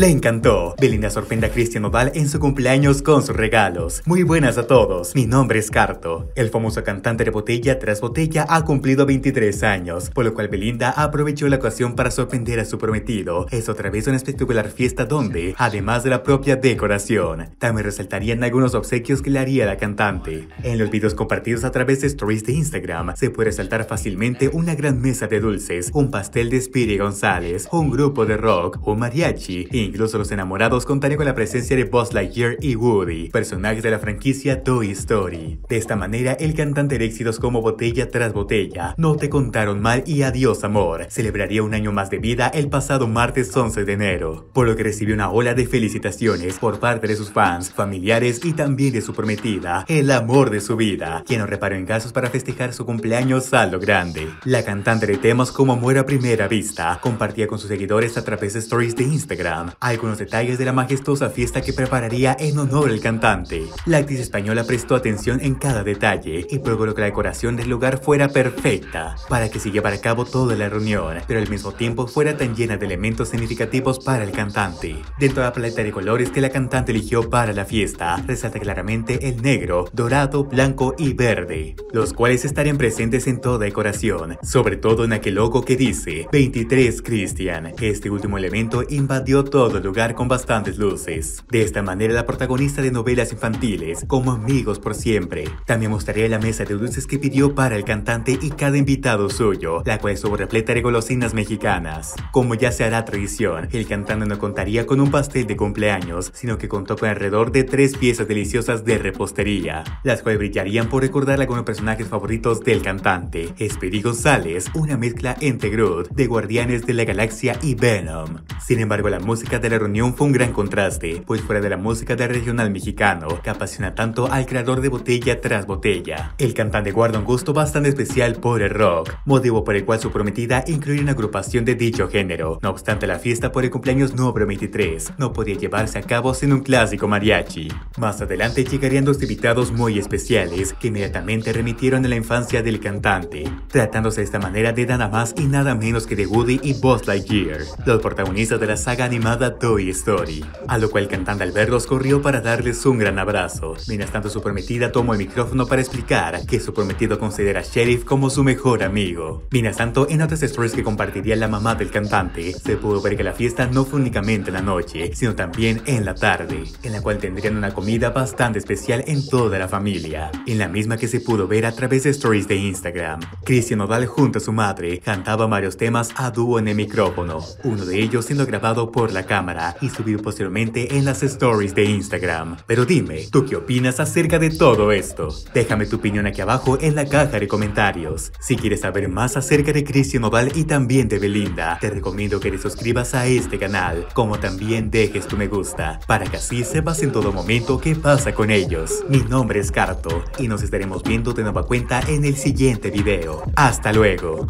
Le encantó. Belinda sorprende a Cristian oval en su cumpleaños con sus regalos. Muy buenas a todos. Mi nombre es Carto. El famoso cantante de botella tras botella ha cumplido 23 años, por lo cual Belinda aprovechó la ocasión para sorprender a su prometido. Es otra vez una espectacular fiesta donde, además de la propia decoración, también resaltarían algunos obsequios que le haría la cantante. En los videos compartidos a través de stories de Instagram, se puede resaltar fácilmente una gran mesa de dulces, un pastel de Spiri González, un grupo de rock, un mariachi, y incluso los enamorados contarían con la presencia de Buzz Lightyear y Woody, personajes de la franquicia Toy Story. De esta manera, el cantante de éxitos como Botella tras Botella, No te contaron mal y Adiós Amor, celebraría un año más de vida el pasado martes 11 de enero, por lo que recibió una ola de felicitaciones por parte de sus fans, familiares y también de su prometida, el amor de su vida, quien lo reparó en casos para festejar su cumpleaños a lo grande. La cantante de temas como Muera a Primera Vista compartía con sus seguidores a través de stories de Instagram algunos detalles de la majestuosa fiesta que prepararía en honor al cantante. La actriz española prestó atención en cada detalle y procuró que la decoración del lugar fuera perfecta para que se llevara a cabo toda la reunión, pero al mismo tiempo fuera tan llena de elementos significativos para el cantante. Dentro de la paleta de colores que la cantante eligió para la fiesta, resalta claramente el negro, dorado, blanco y verde, los cuales estarían presentes en toda decoración, sobre todo en aquel logo que dice 23 Christian. Este último elemento invadió todo todo lugar con bastantes luces. De esta manera la protagonista de novelas infantiles, como amigos por siempre. También mostraría la mesa de dulces que pidió para el cantante y cada invitado suyo, la cual estuvo repleta de golosinas mexicanas. Como ya se hará tradición, el cantante no contaría con un pastel de cumpleaños, sino que contó con alrededor de tres piezas deliciosas de repostería, las cuales brillarían por recordar algunos personajes favoritos del cantante, Speedy González, una mezcla entre Groot, de Guardianes de la Galaxia y Venom. Sin embargo, la música de la reunión fue un gran contraste, pues fuera de la música del regional mexicano, que apasiona tanto al creador de botella tras botella, el cantante guarda un gusto bastante especial por el rock, motivo por el cual su prometida incluir una agrupación de dicho género. No obstante, la fiesta por el cumpleaños número 23 no podía llevarse a cabo sin un clásico mariachi. Más adelante llegarían dos invitados muy especiales que inmediatamente remitieron a la infancia del cantante, tratándose de esta manera de nada más y nada menos que de Woody y Buzz Lightyear, los protagonistas de la saga animada Toy Story, a lo cual el cantante al verlos corrió para darles un gran abrazo. Mientras tanto su prometida tomó el micrófono para explicar que su prometido considera a Sheriff como su mejor amigo. Mientras tanto, en otras stories que compartiría la mamá del cantante, se pudo ver que la fiesta no fue únicamente en la noche, sino también en la tarde, en la cual tendrían una comida bastante especial en toda la familia, en la misma que se pudo ver a través de stories de Instagram. Cristian Odal junto a su madre cantaba varios temas a dúo en el micrófono, uno de ellos siendo grabado por la cámara y subir posteriormente en las stories de Instagram. Pero dime, ¿tú qué opinas acerca de todo esto? Déjame tu opinión aquí abajo en la caja de comentarios. Si quieres saber más acerca de Cristian Oval y también de Belinda, te recomiendo que te suscribas a este canal, como también dejes tu me gusta, para que así sepas en todo momento qué pasa con ellos. Mi nombre es Carto y nos estaremos viendo de nueva cuenta en el siguiente video. ¡Hasta luego!